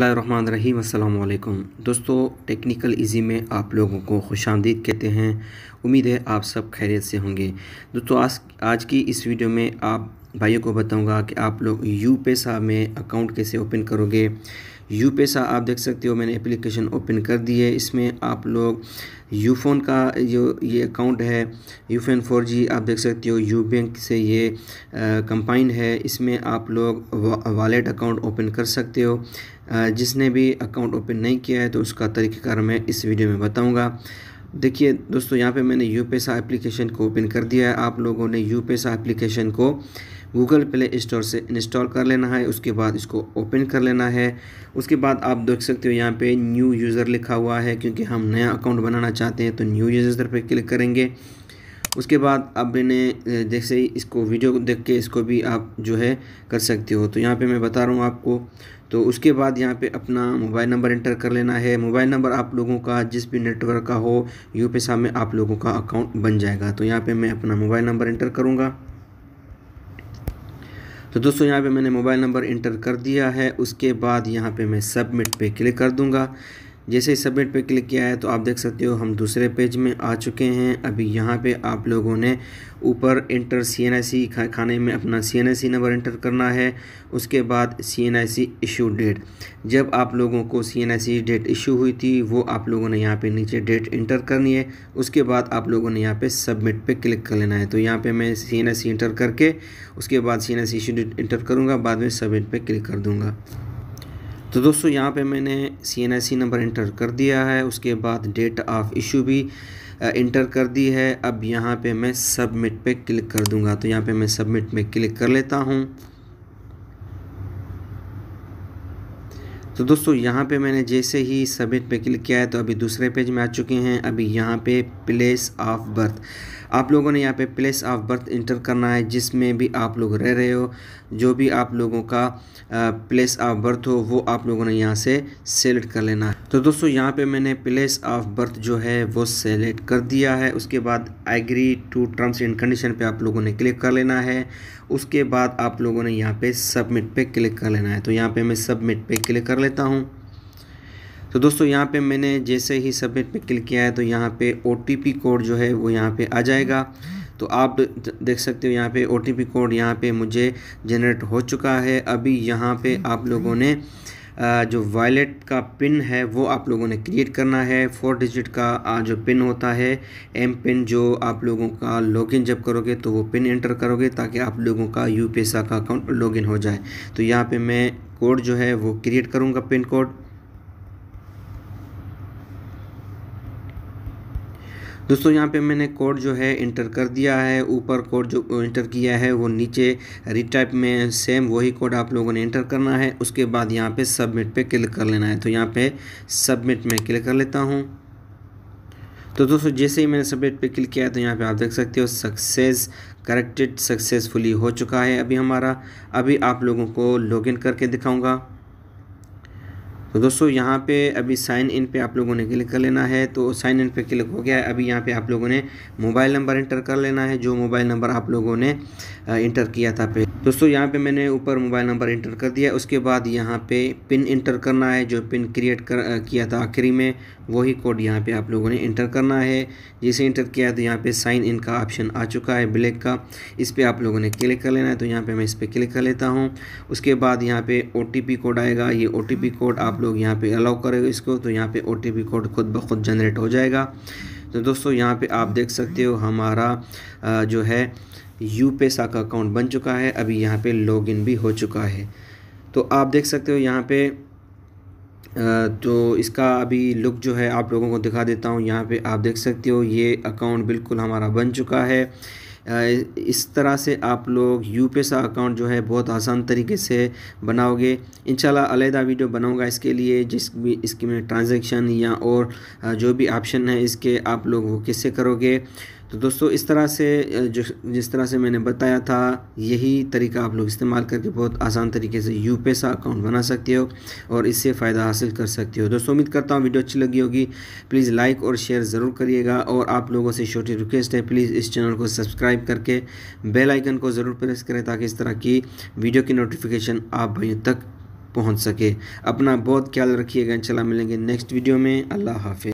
रहीम अस्सलाम दोस्तों technical easy में आप लोगों को खुश आमदीद कहते हैं उम्मीद है आप सब खैरियत से होंगे दोस्तों आज आज की इस वीडियो में आप भाइयों को बताऊंगा कि आप लोग यू पैसा में अकाउंट कैसे ओपन करोगे यू पैसा आप देख सकते हो मैंने एप्लीकेशन ओपन कर दी है इसमें आप लोग यू फ़ोन का जो ये अकाउंट है यू फोन फोर जी आप देख सकते हो यू बैंक से ये कंपाइन है इसमें आप लोग वॉलेट अकाउंट ओपन कर सकते हो जिसने भी अकाउंट ओपन नहीं किया है तो उसका तरीक़ेकार मैं इस वीडियो में बताऊँगा देखिए दोस्तों यहाँ पे मैंने यू पैसा एप्लीकेशन को ओपन कर दिया है आप लोगों ने यू पैसा एप्लीकेशन को गूगल प्ले स्टोर से इंस्टॉल कर लेना है उसके बाद इसको ओपन कर लेना है उसके बाद आप देख सकते हो यहाँ पे न्यू यूज़र लिखा हुआ है क्योंकि हम नया अकाउंट बनाना चाहते हैं तो न्यू यूज़र पर क्लिक करेंगे उसके बाद अब मैंने जैसे ही इसको वीडियो देख के इसको भी आप जो है कर सकते हो तो यहाँ पे मैं बता रहा हूँ आपको तो उसके बाद यहाँ पे अपना मोबाइल नंबर एंटर कर लेना है मोबाइल नंबर आप लोगों का जिस भी नेटवर्क का हो यू पैसा में आप लोगों का अकाउंट बन जाएगा तो यहाँ पर मैं अपना मोबाइल नंबर इंटर करूँगा तो दोस्तों यहाँ पर मैंने मोबाइल नंबर इंटर कर दिया है उसके बाद यहाँ पर मैं सबमिट पर क्लिक कर दूँगा जैसे ही सबमिट पे क्लिक किया है तो आप देख सकते हो हम दूसरे पेज में आ चुके हैं अभी यहाँ पे आप लोगों ने ऊपर इंटर सी एन आई सी खाने में अपना C N I C number enter करना है उसके बाद C N I C issue date जब आप लोगों को C N I C date issue हुई थी वो आप लोगों ने यहाँ पे नीचे डेट इंटर करनी है उसके बाद आप लोगों ने यहाँ पे सबमिट पे क्लिक कर लेना है तो यहाँ पे मैं सी एन आई सी इंटर करके उसके बाद C N I C issue date enter करूँगा बाद में सबमिट पर क्लिक कर दूँगा तो दोस्तों यहाँ पे मैंने C N I C number enter कर दिया है उसके बाद डेट ऑफ इशू भी इंटर कर दी है अब यहाँ पे मैं सबमिट पे क्लिक कर दूँगा तो यहाँ पे मैं सबमिट में क्लिक कर लेता हूँ तो दोस्तों यहाँ पे मैंने जैसे ही सबमिट पे क्लिक किया है तो अभी दूसरे पेज में आ चुके हैं अभी यहाँ पे प्लेस ऑफ बर्थ आप लोगों ने यहाँ पे प्लेस ऑफ बर्थ इंटर करना है जिसमें भी आप लोग रह रहे हो जो भी आप लोगों का प्लेस ऑफ बर्थ हो वो आप लोगों ने यहाँ से सेलेक्ट कर लेना है तो दोस्तों यहाँ पे मैंने प्लेस ऑफ बर्थ जो है वो सेलेक्ट कर दिया है उसके बाद agree to terms and condition पे आप लोगों ने क्लिक कर लेना है उसके बाद आप लोगों ने यहाँ पे सबमिट पे क्लिक कर लेना है तो यहाँ पे मैं सबमिट पे क्लिक कर लेता हूँ तो दोस्तों यहाँ पे मैंने जैसे ही सबमिट पे क्लिक किया है तो यहाँ पे ओ कोड जो है वो यहाँ पे आ जाएगा तो आप देख सकते हो यहाँ पे ओ कोड यहाँ पे मुझे जनरेट हो चुका है अभी यहाँ पे आप लोगों ने जो वॉलेट का पिन है वो आप लोगों ने क्रिएट करना है फोर डिजिट का जो पिन होता है एम पिन जो आप लोगों का लॉगिन जब करोगे तो वो पिन एंटर करोगे ताकि आप लोगों का यू का अकाउंट लॉगिन हो जाए तो यहाँ पे मैं कोड जो है वो क्रिएट करूँगा पिन कोड दोस्तों यहाँ पे मैंने कोड जो है इंटर कर दिया है ऊपर कोड जो इंटर किया है वो नीचे रिटाइप में सेम वही कोड आप लोगों ने इंटर करना है उसके बाद यहाँ पे सबमिट पे क्लिक कर लेना है तो यहाँ पे सबमिट में क्लिक कर लेता हूँ तो दोस्तों जैसे ही मैंने सबमिट पे क्लिक किया है तो यहाँ पे आप देख सकते हो सक्सेस करेक्टेड सक्सेसफुली हो चुका है अभी हमारा अभी आप लोगों को लॉगिन करके दिखाऊंगा तो दोस्तों यहाँ पे अभी साइन इन पे आप लोगों ने क्लिक कर लेना है तो साइन इन पे क्लिक हो गया है अभी यहाँ पे आप लोगों ने मोबाइल नंबर इंटर कर लेना है जो मोबाइल नंबर आप लोगों ने इंटर किया था पे दोस्तों यहाँ पे मैंने ऊपर मोबाइल नंबर इंटर कर दिया उसके बाद यहाँ पे पिन इंटर करना है जो पिन क्रिएट कर किया था आखिरी में वही कोड यहाँ पे आप लोगों ने इंटर करना है जिसे इंटर किया तो यहाँ पे साइन इन का ऑप्शन आ चुका है ब्लैक का इस पर आप लोगों ने क्लिक कर लेना है तो यहाँ पर मैं इस पर क्लिक कर लेता हूँ उसके बाद यहाँ पर ओ कोड आएगा ये ओ कोड आप लोग यहाँ पे अलाउ करेंगे इसको तो यहाँ पे ओ कोड खुद ब खुद जनरेट हो जाएगा तो दोस्तों यहाँ पे आप देख सकते हो हमारा जो है यू पैसा का अकाउंट बन चुका है अभी यहाँ पे लॉगिन भी हो चुका है तो आप देख सकते हो यहाँ पे तो इसका अभी लुक जो है आप लोगों को दिखा देता हूँ यहाँ पर आप देख सकते हो ये अकाउंट बिल्कुल हमारा बन चुका है इस तरह से आप लोग यू पैसा अकाउंट जो है बहुत आसान तरीके से बनाओगे इन अलहदा वीडियो बनाऊंगा इसके लिए जिस भी इसकी में ट्रांजेक्शन या और जो भी ऑप्शन है इसके आप लोग वो कैसे करोगे तो दोस्तों इस तरह से जो जिस तरह से मैंने बताया था यही तरीका आप लोग इस्तेमाल करके बहुत आसान तरीके से यू पैसा अकाउंट बना सकते हो और इससे फ़ायदा हासिल कर सकते हो दोस्तों उम्मीद करता हूँ वीडियो अच्छी लगी होगी प्लीज़ लाइक और शेयर ज़रूर करिएगा और आप लोगों से छोटी रिक्वेस्ट है प्लीज़ इस चैनल को सब्सक्राइब करके बेल आइकन को ज़रूर प्रेस करें ताकि इस तरह की वीडियो की नोटिफिकेशन आप भाइयों तक पहुँच सके अपना बहुत ख्याल रखिएगा इंशाल्लाह मिलेंगे नेक्स्ट वीडियो में अल्लाह हाफि